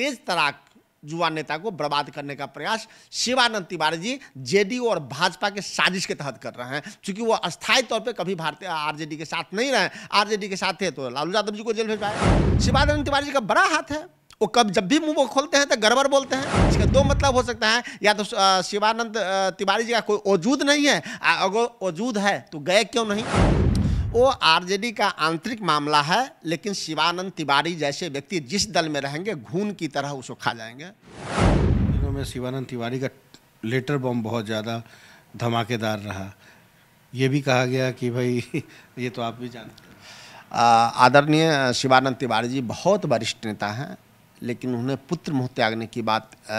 तेज तराक युवा नेता को बर्बाद करने का प्रयास शिवानंद तिवारी जी जेडीयू और भाजपा के साजिश के तहत कर रहे हैं क्योंकि वो अस्थायी तौर पे कभी भारतीय आरजेडी के साथ नहीं रहे आरजेडी के साथ थे तो लालू यादव जी को जेल भेजवाए शिवानंद तिवारी जी का बड़ा हाथ है वो कब जब भी मुंह खोलते हैं तो गड़बड़ बोलते हैं इसका दो मतलब हो सकता है या तो शिवानंद तिवारी जी का कोई वजूद नहीं है अगर वजूद है तो गए क्यों नहीं वो आरजेडी का आंतरिक मामला है लेकिन शिवानंद तिवारी जैसे व्यक्ति जिस दल में रहेंगे घून की तरह उसको खा जाएंगे दिनों में शिवानंद तिवारी का लेटर बम बहुत ज़्यादा धमाकेदार रहा ये भी कहा गया कि भाई ये तो आप भी जानते आदरणीय शिवानंद तिवारी जी बहुत वरिष्ठ नेता हैं लेकिन उन्हें पुत्र मुँह त्यागने की बात आ,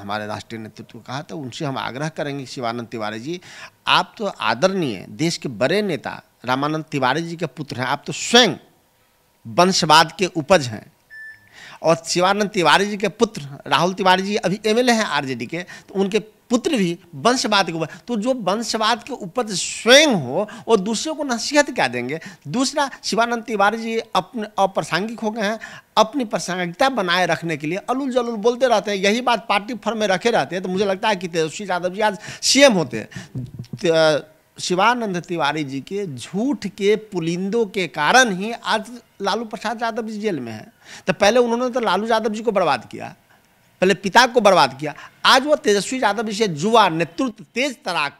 हमारे राष्ट्रीय नेतृत्व को कहा तो उनसे हम आग्रह करेंगे शिवानंद तिवारी जी आप तो आदरणीय देश के बड़े नेता रामानंद तिवारी जी के पुत्र हैं आप तो स्वयं वंशवाद के उपज हैं और शिवानंद तिवारी जी के पुत्र राहुल तिवारी जी अभी एमएलए हैं आरजेडी के तो उनके पुत्र भी वंशवाद के उपज तो जो वंशवाद के उपज स्वयं हो वो दूसरों को नसीहत क्या देंगे दूसरा शिवानंद तिवारी जी अपने अप्रासंगिक हो गए हैं अपनी प्रासंगिकता बनाए रखने के लिए अलूल जलूल बोलते रहते हैं यही बात पार्टी फर्म में रखे रहते हैं तो मुझे लगता है कि तेजस्वी यादव जी आज एम होते हैं शिवानंद तिवारी जी के झूठ के पुलिंदों के कारण ही आज लालू प्रसाद यादव जी जेल में है तो पहले उन्होंने तो लालू यादव जी को बर्बाद किया पहले पिता को बर्बाद किया आज वो तेजस्वी यादव जी से युवा नेतृत्व तेज तराक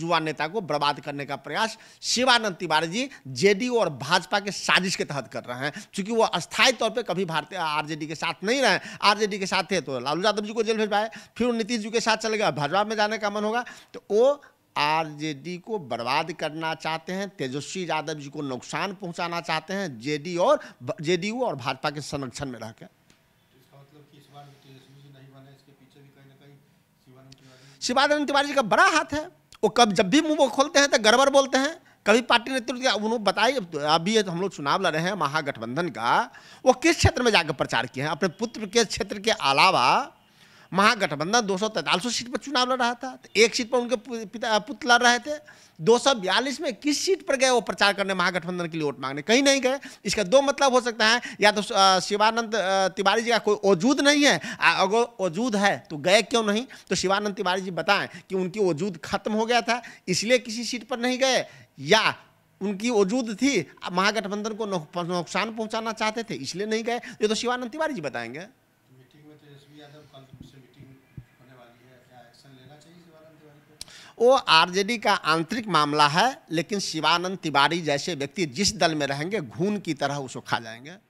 युवा नेता को बर्बाद करने का प्रयास शिवानंद तिवारी जी जेडीयू और भाजपा के साजिश के तहत कर रहे हैं क्योंकि वो अस्थायी तौर पे कभी भारतीय आरजेडी के साथ नहीं रहे आरजेडी के साथ थे तो लालू यादव जी को जेल भेज पाए फिर नीतीश जी के साथ चले गए भाजपा में जाने का मन होगा तो वो आरजेडी को बर्बाद करना चाहते हैं तेजस्वी यादव जी को नुकसान पहुंचाना चाहते हैं जेडी और जेडीयू और भाजपा के संरक्षण में रहकर तो मतलब शिवानंद तिवारी जी का बड़ा हाथ है वो कब जब भी मुंह खोलते हैं तो गड़बड़ बोलते हैं कभी पार्टी नेतृत्व उन्होंने बताइए तो अभी तो हम लोग चुनाव लड़ रहे हैं महागठबंधन का वो किस क्षेत्र में जाकर प्रचार किए हैं अपने पुत्र के क्षेत्र के अलावा महागठबंधन दो सौ सीट पर चुनाव लड़ रहा था तो एक सीट पर उनके पिता पुत लड़ रहे थे दो में किस सीट पर गए वो प्रचार करने महागठबंधन के लिए वोट मांगने कहीं नहीं गए इसका दो मतलब हो सकता है या तो शिवानंद तिवारी जी का कोई वजूद नहीं है अगर वजूद है तो गए क्यों नहीं तो शिवानंद तिवारी जी बताएं कि उनकी वजूद खत्म हो गया था इसलिए किसी सीट पर नहीं गए या उनकी वजूद थी महागठबंधन को नुकसान पहुंचाना चाहते थे इसलिए नहीं गए ये तो शिवानंद तिवारी जी बताएंगे वो आरजेडी का आंतरिक मामला है लेकिन शिवानंद तिवारी जैसे व्यक्ति जिस दल में रहेंगे घून की तरह उसको खा जाएंगे